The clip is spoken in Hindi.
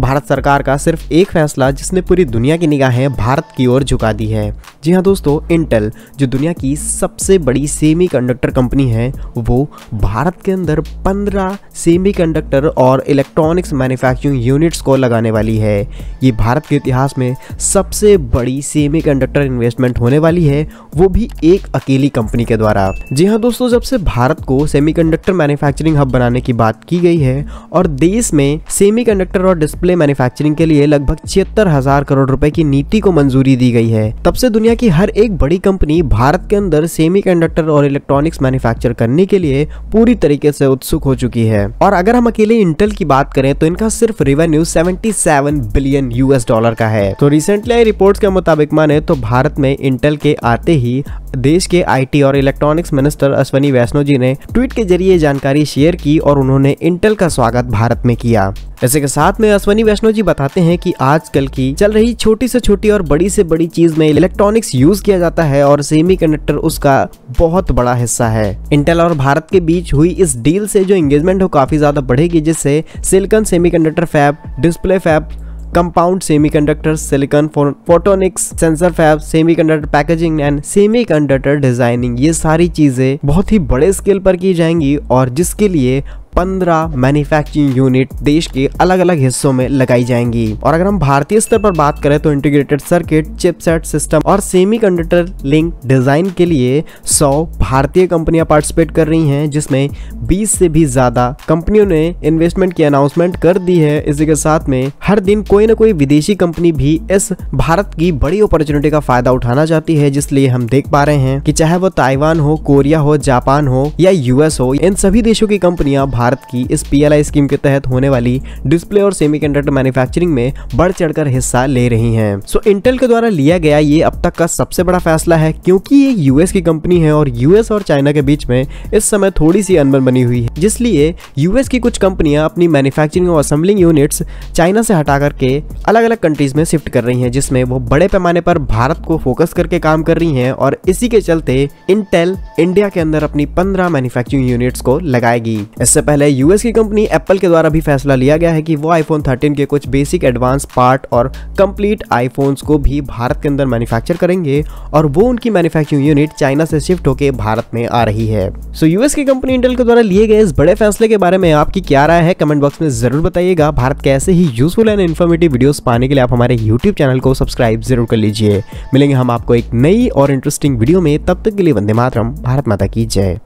भारत सरकार का सिर्फ एक फैसला जिसने पूरी दुनिया की निगाहें भारत की ओर झुका दी है जी हाँ दोस्तों इंटेल जो दुनिया की सबसे बड़ी सेमीकंडक्टर कंपनी है वो भारत के अंदर 15 सेमीकंडक्टर और इलेक्ट्रॉनिक्स मैन्युफैक्चरिंग यूनिट्स को लगाने वाली है ये भारत के इतिहास में सबसे बड़ी सेमीकंडक्टर इन्वेस्टमेंट होने वाली है वो भी एक अकेली कंपनी के द्वारा जी हाँ दोस्तों जब से भारत को सेमी मैन्युफैक्चरिंग हब बनाने की बात की गई है और देश में सेमी और डिस्प्ले डिस्प्ले मैन्युफैक्चरिंग के लिए लगभग छिहत्तर हजार करोड़ रुपए की नीति को मंजूरी दी गई है तब से दुनिया की हर एक बड़ी कंपनी भारत के अंदर सेमीकंडक्टर और इलेक्ट्रॉनिक्स मैन्युफैक्चर करने के लिए पूरी तरीके से उत्सुक हो चुकी है और अगर हम अकेले इंटेल की बात करें तो इनका सिर्फ रेवेन्यू 77 बिलियन यूएस डॉलर का है तो रिसेंटली आई रिपोर्ट के मुताबिक माने तो भारत में इंटेल के आते ही देश के आईटी और इलेक्ट्रॉनिक्स मिनिस्टर अश्वनी वैष्णो जी ने ट्वीट के जरिए जानकारी शेयर की और उन्होंने इंटेल का स्वागत भारत में किया इसी के साथ में अश्वनी वैष्णो जी बताते हैं कि आजकल की चल रही छोटी से छोटी और बड़ी से बड़ी चीज में इलेक्ट्रॉनिक्स यूज किया जाता है और सेमीकंडक्टर उसका बहुत बड़ा हिस्सा है इंटेल और भारत के बीच हुई इस डील से जो एंगेजमेंट हो काफी ज्यादा बढ़ेगी जिससे silicon semiconductor fab display fab compound semiconductor silicon photonics sensor fab semiconductor packaging and semiconductor designing ये सारी चीजें बहुत ही बड़े स्केल पर की जाएंगी और जिसके लिए पंद्रह मैन्युफैक्चरिंग यूनिट देश के अलग अलग हिस्सों में लगाई जाएंगी और अगर हम भारतीय स्तर पर बात करें तो इंटीग्रेटेड सर्किट चिपसेट सिस्टम और सेमीकंडक्टर लिंक डिजाइन के लिए 100 भारतीय कंपनियां पार्टिसिपेट कर रही हैं जिसमें 20 से भी ज्यादा कंपनियों ने इन्वेस्टमेंट की अनाउंसमेंट कर दी है इसी के साथ में हर दिन कोई ना कोई विदेशी कंपनी भी इस भारत की बड़ी अपॉर्चुनिटी का फायदा उठाना चाहती है जिसलिए हम देख पा रहे हैं कि चाहे वो ताइवान हो कोरिया हो जापान हो या यूएस हो इन सभी देशों की कंपनियां भारत की इस पीएलआई स्कीम के तहत होने वाली डिस्प्ले और सेमीकंडक्टर मैन्युफैक्चरिंग में बढ़ चढ़कर हिस्सा ले रही हैं। सो so, इंटेल के द्वारा लिया गया ये अब तक का सबसे बड़ा फैसला है क्योंकि ये यूएस की कंपनी है और यूएस और चाइना के बीच में इस समय थोड़ी सी अनबन बनी हुई है जिसलिए यूएस की कुछ कंपनियां अपनी मैन्युफैक्चरिंग और असेंबलिंग यूनिट चाइना से हटा करके अलग अलग कंट्रीज में शिफ्ट कर रही है जिसमें वो बड़े पैमाने पर भारत को फोकस करके काम कर रही है और इसी के चलते इंटेल इंडिया के अंदर अपनी पंद्रह मैन्युफैक्चरिंग यूनिट्स को लगाएगी इससे पहले यूएस की कंपनी एप्पल के द्वारा भी फैसला लिया गया है कि वो आईफोन 13 के कुछ बेसिक एडवांस पार्ट और कंप्लीट आईफोन्स को भी भारत के अंदर मैन्युफैक्चर करेंगे और वो उनकी मैन्युफैक्चरिंग यूनिट चाइना से शिफ्ट होकर भारत में आ रही है सो यूएस की कंपनी इंटेल के द्वारा लिए गए इस बड़े फैसले के बारे में आपकी क्या राय है कमेंट बॉक्स में जरूर बताइएगा भारत के ऐसे ही यूजफुल एंड इन्फॉर्मेटिव वीडियोस पाने के लिए आप हमारे यूट्यूब चैनल को सब्सक्राइब जरूर कर लीजिए मिलेंगे हम आपको एक नई और इंटरेस्टिंग वीडियो में तब तक के लिए वंदे मातरम भारत माता की जय